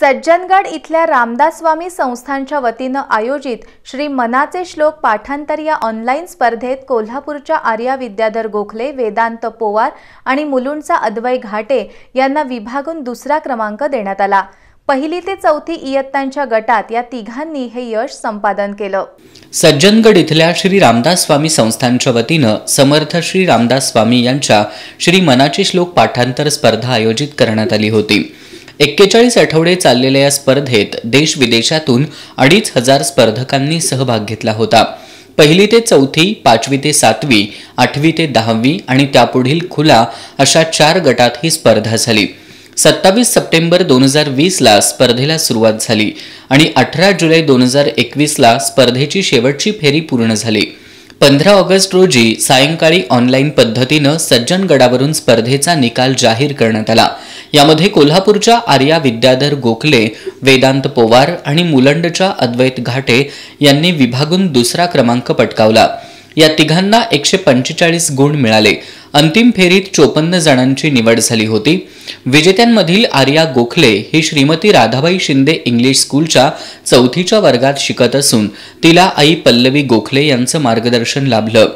सज्जनगड इथल्या रामदास स्वामी संस्थांच्या वतीनं आयोजित श्री मनाचे श्लोक पाठांतर या ऑनलाईन स्पर्धेत कोल्हापूरच्या आर्या विद्याधर गोखले वेदांत पोवार आणि मुलुंडचा अद्वय घाटे यांना विभागून दुसरा क्रमांक देण्यात आला पहिली ते चौथी इयत्तांच्या गटात या तिघांनी हे यश संपादन केलं सज्जनगड इथल्या श्री रामदास स्वामी संस्थांच्या वतीनं समर्थ श्री रामदास स्वामी यांच्या श्री मनाचे श्लोक पाठांतर स्पर्धा आयोजित करण्यात आली होती एक्केचाळीस आठवडे चाललेल्या या स्पर्धेत देश विदेशातून अडीच हजार स्पर्धकांनी सहभाग घेतला होता पहिली ते चौथी पाचवी ते सातवी आठवी ते दहावी आणि त्यापुढील खुला अशा चार गटात ही स्पर्धा झाली सत्तावीस सप्टेंबर दोन हजार वीसला स्पर्धेला सुरुवात झाली आणि अठरा जुलै दोन हजार एकवीसला स्पर्धेची शेवटची फेरी पूर्ण झाली पंधरा ऑगस्ट रोजी सायंकाळी ऑनलाईन पद्धतीनं सज्जनगडावरून स्पर्धेचा निकाल जाहीर करण्यात आला यामध्ये कोल्हापूरच्या आर्या विद्याधर गोखले वेदांत पोवार आणि मुलंडच्या अद्वैत घाटे यांनी विभागून दुसरा क्रमांक पटकावला या तिघांना एकशे पंचेचाळीस गुण मिळाले अंतिम फेरीत चोपन्न जणांची निवड झाली होती विजेत्यांमधील आर्या गोखले ही श्रीमती राधाबाई शिंदे इंग्लिश स्कूलच्या चौथीच्या वर्गात शिकत असून तिला आई पल्लवी गोखले यांचं मार्गदर्शन लाभलं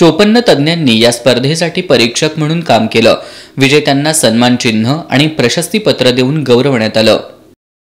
चोपन्न तज्ज्ञांनी या स्पर्धेसाठी परीक्षक म्हणून काम केलं विजेत्यांना सन्मान चिन्ह आणि प्रशस्तीपत्र देऊन गौरवण्यात आलं